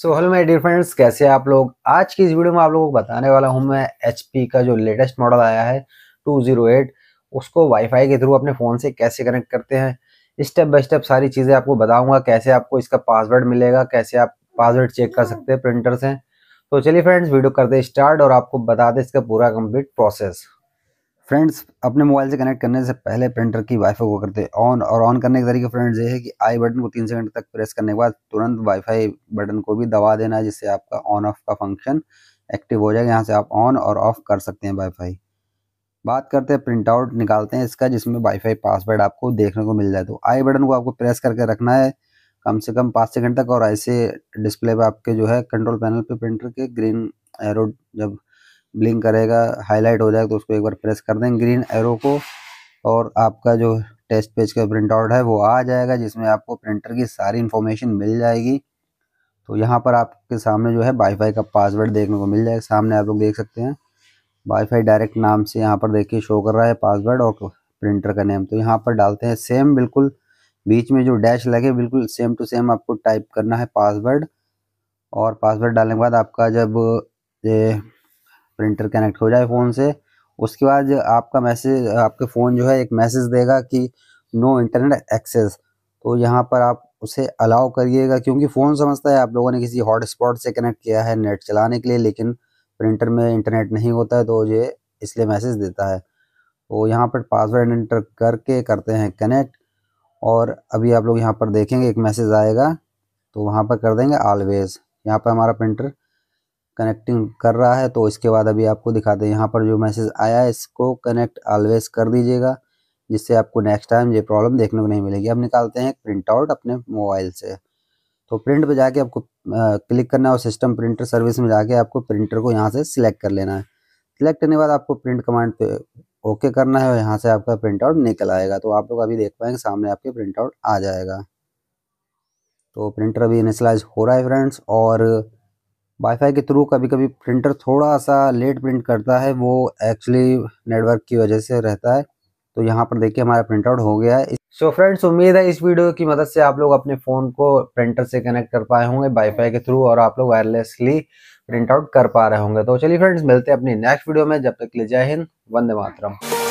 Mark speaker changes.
Speaker 1: so hello my dear friends कैसे आप लोग आज की इस वीडियो में आप लोगों को बताने वाला हूं मैं एच का जो लेटेस्ट मॉडल आया है 208 उसको वाईफाई के थ्रू अपने फ़ोन से कैसे कनेक्ट करते हैं स्टेप बाय स्टेप सारी चीज़ें आपको बताऊंगा कैसे आपको इसका पासवर्ड मिलेगा कैसे आप पासवर्ड चेक कर सकते हैं प्रिंटर से तो चलिए फ्रेंड्स वीडियो करते स्टार्ट और आपको बता दें इसका पूरा कम्प्लीट प्रोसेस फ्रेंड्स अपने मोबाइल से कनेक्ट करने से पहले प्रिंटर की वाईफाई को करते हैं ऑन और ऑन करने के तरीके फ्रेंड्स ये है कि आई बटन को तीन सेकंड तक प्रेस करने के बाद तुरंत वाईफाई बटन को भी दबा देना है जिससे आपका ऑन ऑफ का फंक्शन एक्टिव हो जाएगा यहाँ से आप ऑन और ऑफ कर सकते हैं वाईफाई बात करते हैं प्रिंट आउट निकालते हैं इसका जिसमें वाईफाई पासवर्ड आपको देखने को मिल जाए तो आई बटन को आपको प्रेस करके रखना है कम से कम पाँच सेकंड तक और ऐसे डिस्प्ले पर आपके जो है कंट्रोल पैनल पर प्रिंटर के ग्रीन एरो जब ब्लिंक करेगा हाईलाइट हो जाएगा तो उसको एक बार प्रेस कर दें ग्रीन एरो को और आपका जो टेस्ट पेज का प्रिंट आउट है वो आ जाएगा जिसमें आपको प्रिंटर की सारी इन्फॉर्मेशन मिल जाएगी तो यहाँ पर आपके सामने जो है वाईफाई का पासवर्ड देखने को मिल जाएगा सामने आप लोग देख सकते हैं वाईफाई डायरेक्ट नाम से यहाँ पर देखिए शो कर रहा है पासवर्ड और प्रिंटर का नेम तो यहाँ पर डालते हैं सेम बिल्कुल बीच में जो डैश लगे बिल्कुल सेम टू सेम आपको टाइप करना है पासवर्ड और पासवर्ड डालने के बाद आपका जब ये प्रिंटर कनेक्ट हो जाए फ़ोन से उसके बाद आपका मैसेज आपके फ़ोन जो है एक मैसेज देगा कि नो इंटरनेट एक्सेस तो यहाँ पर आप उसे अलाउ करिएगा क्योंकि फ़ोन समझता है आप लोगों ने किसी हॉटस्पॉट से कनेक्ट किया है नेट चलाने के लिए लेकिन प्रिंटर में इंटरनेट नहीं होता है तो ये इसलिए मैसेज देता है तो यहाँ पर पासवर्ड एंटर करके करते हैं कनेक्ट और अभी आप लोग यहाँ पर देखेंगे एक मैसेज आएगा तो वहाँ पर कर देंगे ऑलवेज़ यहाँ पर हमारा प्रिंटर कनेक्टिंग कर रहा है तो इसके बाद अभी आपको दिखाते हैं यहाँ पर जो मैसेज आया है इसको कनेक्ट ऑलवेज कर दीजिएगा जिससे आपको नेक्स्ट टाइम ये प्रॉब्लम देखने को नहीं मिलेगी अब निकालते हैं प्रिंट आउट अपने मोबाइल से तो प्रिंट पर जाके आपको क्लिक करना है और सिस्टम प्रिंटर सर्विस में जाके आपको प्रिंटर को यहाँ से सिलेक्ट कर लेना है सिलेक्ट करने के बाद आपको प्रिंट कमांड पे ओके करना है और यहाँ से आपका प्रिंट आउट निकल आएगा तो आप लोग अभी देख पाएंगे सामने आपके प्रिंट आउट आ जाएगा तो प्रिंटर अभी इनिशलाइज हो रहा है फ्रेंड्स और वाईफाई के थ्रू कभी कभी प्रिंटर थोड़ा सा लेट प्रिंट करता है वो एक्चुअली नेटवर्क की वजह से रहता है तो यहाँ पर देखिए हमारा प्रिंट आउट हो गया है सो फ्रेंड्स उम्मीद है इस वीडियो की मदद से आप लोग अपने फ़ोन को प्रिंटर से कनेक्ट कर पाए होंगे वाईफाई के थ्रू और आप लोग वायरलेसली प्रिंट आउट कर पा रहे होंगे तो चलिए फ्रेंड्स मिलते हैं अपनी नेक्स्ट वीडियो में जब तक ले जय हिंद वंदे मातरम